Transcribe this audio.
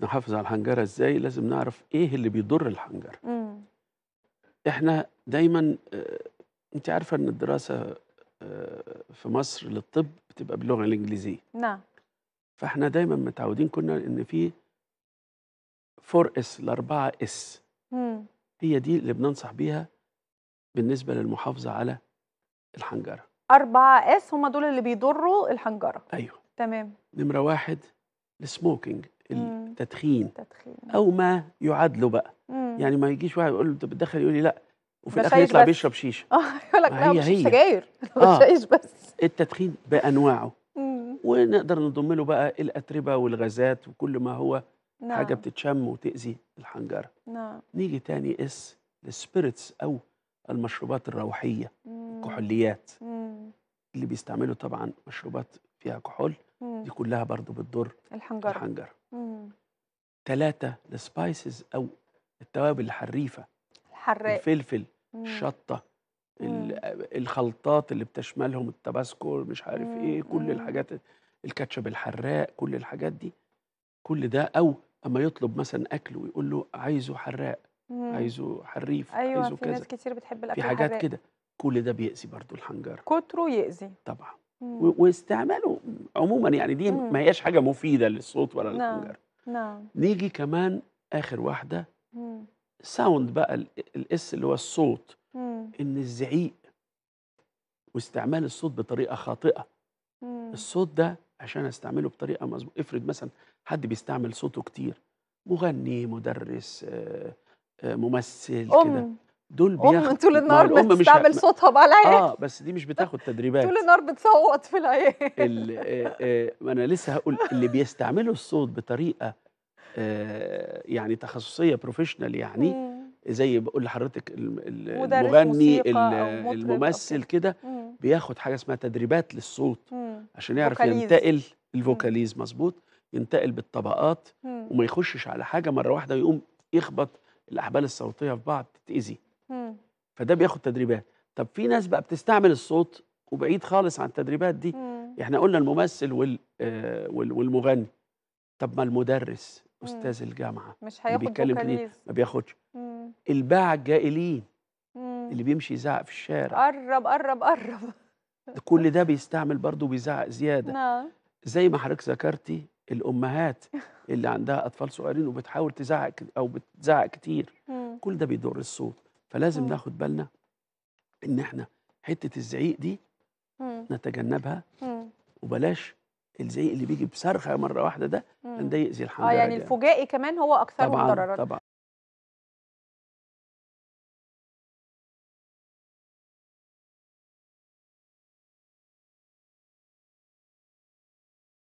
نحافظ على الحنجره ازاي لازم نعرف ايه اللي بيضر الحنجره مم. احنا دايما آه، انت عارفه ان الدراسه آه، في مصر للطب بتبقى باللغه الانجليزيه نعم فاحنا دايما متعودين كنا ان في 4 اس 4 اس هي دي اللي بننصح بيها بالنسبه للمحافظه على الحنجره أربعة اس هم دول اللي بيضروا الحنجره ايوه تمام نمره واحد السموكينج التدخين او ما يعادله بقى مم. يعني ما يجيش واحد يقول له انت بتدخن يقول لي لا وفي الاخر يطلع بس. بيشرب شيشه اه يقول لك لا مش سجاير مش آه. بس التدخين بانواعه مم. ونقدر نضم له بقى الاتربه والغازات وكل ما هو نعم. حاجه بتتشم وتاذي الحنجره نعم نيجي تاني اس السبيريتس او المشروبات الروحيه مم. الكحوليات مم. اللي بيستعملوا طبعا مشروبات فيها كحول دي كلها برضو بتضر الحنجره الحنجره ثلاثة السبايسز أو التوابل الحريفة الحراق الفلفل مم. الشطة مم. الخلطات اللي بتشملهم التباسكو مش عارف مم. إيه كل مم. الحاجات الكاتشب الحراق كل الحاجات دي كل ده أو أما يطلب مثلا أكل ويقول له عايزه حراق مم. عايزه حريف أيوة عايزه في كذا ناس كتير بتحب الأكل في حاجات كده كل ده بيأذي برضو الحنجرة كتره يأذي طبعا مم. واستعماله عموما يعني دي مم. ما هياش حاجة مفيدة للصوت ولا نعم. للحنجرة نعم نيجي كمان اخر واحده ساوند بقى الاس اللي هو الصوت مم. ان الزعيق واستعمال الصوت بطريقه خاطئه مم. الصوت ده عشان استعمله بطريقه مظبوطه افرض مثلا حد بيستعمل صوته كتير مغني مدرس آه، آه، ممثل كده دول بياخدوا ام طول النهار بتستعمل مش... صوتها بقى العيال اه بس دي مش بتاخد تدريبات طول النهار بتصوت في العيال آه آه انا لسه هقول اللي بيستعملوا الصوت بطريقه آه يعني تخصصيه بروفيشنال يعني زي بقول لحضرتك المغني الممثل كده بياخد حاجه اسمها تدريبات للصوت مم. عشان يعرف فوكاليز. ينتقل الفوكاليز مظبوط ينتقل بالطبقات مم. وما يخشش على حاجه مره واحده ويقوم يخبط الاحبال الصوتيه في بعض تتاذي فده بياخد تدريبات طب في ناس بقى بتستعمل الصوت وبعيد خالص عن التدريبات دي مم. احنا قلنا الممثل وال آه والمغني طب ما المدرس استاذ الجامعه مش هياخد بيتكلم كتير ما بياخدش الباعة الجائلين مم. اللي بيمشي يزعق في الشارع قرب قرب قرب كل ده بيستعمل برضه بيزعق زياده نعم زي ما حضرتك ذكرتي الامهات اللي عندها اطفال صغيرين وبتحاول تزعق او بتزعق كتير مم. كل ده بيدور الصوت فلازم مم. ناخد بالنا ان احنا حته الزعيق دي مم. نتجنبها مم. وبلاش الزعيق اللي بيجي بصرخه مره واحده ده لان ده يأذي الحمد اه يعني الفجائي كمان هو اكثر ضررا مضررا طبعا